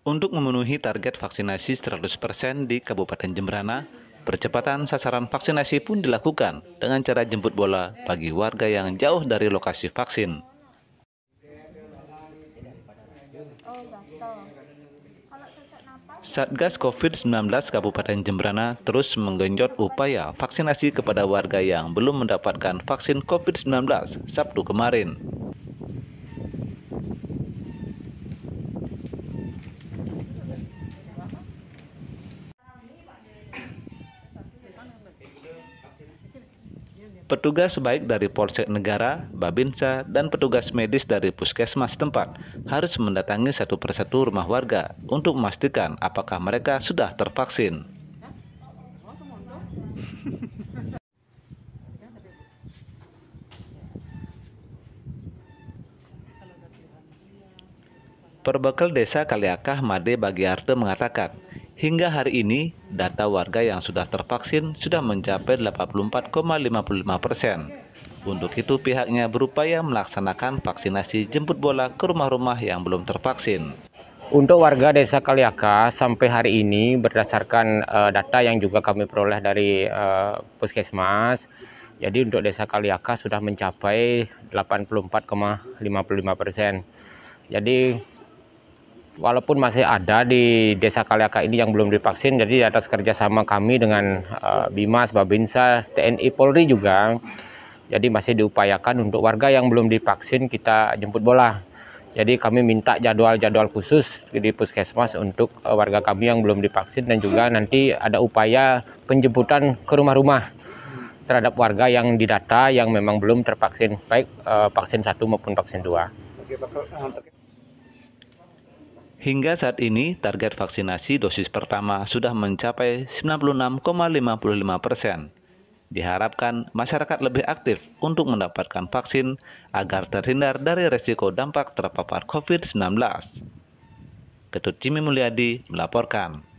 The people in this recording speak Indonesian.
Untuk memenuhi target vaksinasi 100% di Kabupaten Jemberana, percepatan sasaran vaksinasi pun dilakukan dengan cara jemput bola bagi warga yang jauh dari lokasi vaksin. Satgas COVID-19 Kabupaten Jemberana terus menggenjot upaya vaksinasi kepada warga yang belum mendapatkan vaksin COVID-19 Sabtu kemarin. Petugas baik dari Polsek Negara, Babinsa, dan petugas medis dari puskesmas tempat harus mendatangi satu persatu rumah warga untuk memastikan apakah mereka sudah tervaksin. Perbekal Desa Kaliakah Made Bagiarte mengatakan, Hingga hari ini, data warga yang sudah tervaksin sudah mencapai 84,55 persen. Untuk itu pihaknya berupaya melaksanakan vaksinasi jemput bola ke rumah-rumah yang belum tervaksin. Untuk warga Desa Kaliaka sampai hari ini berdasarkan uh, data yang juga kami peroleh dari uh, Puskesmas, jadi untuk Desa Kaliaka sudah mencapai 84,55 persen. Jadi walaupun masih ada di Desa Kaliaka ini yang belum divaksin, jadi atas kerjasama kami dengan uh, Bimas, Babinsa, TNI, Polri juga, jadi masih diupayakan untuk warga yang belum divaksin kita jemput bola. Jadi kami minta jadwal-jadwal khusus di puskesmas untuk uh, warga kami yang belum divaksin dan juga nanti ada upaya penjemputan ke rumah-rumah terhadap warga yang didata yang memang belum tervaksin baik uh, vaksin satu maupun vaksin dua. Oke, Hingga saat ini, target vaksinasi dosis pertama sudah mencapai 96,55 persen. Diharapkan masyarakat lebih aktif untuk mendapatkan vaksin agar terhindar dari resiko dampak terpapar COVID-19. Ketut Jimmy Mulyadi melaporkan.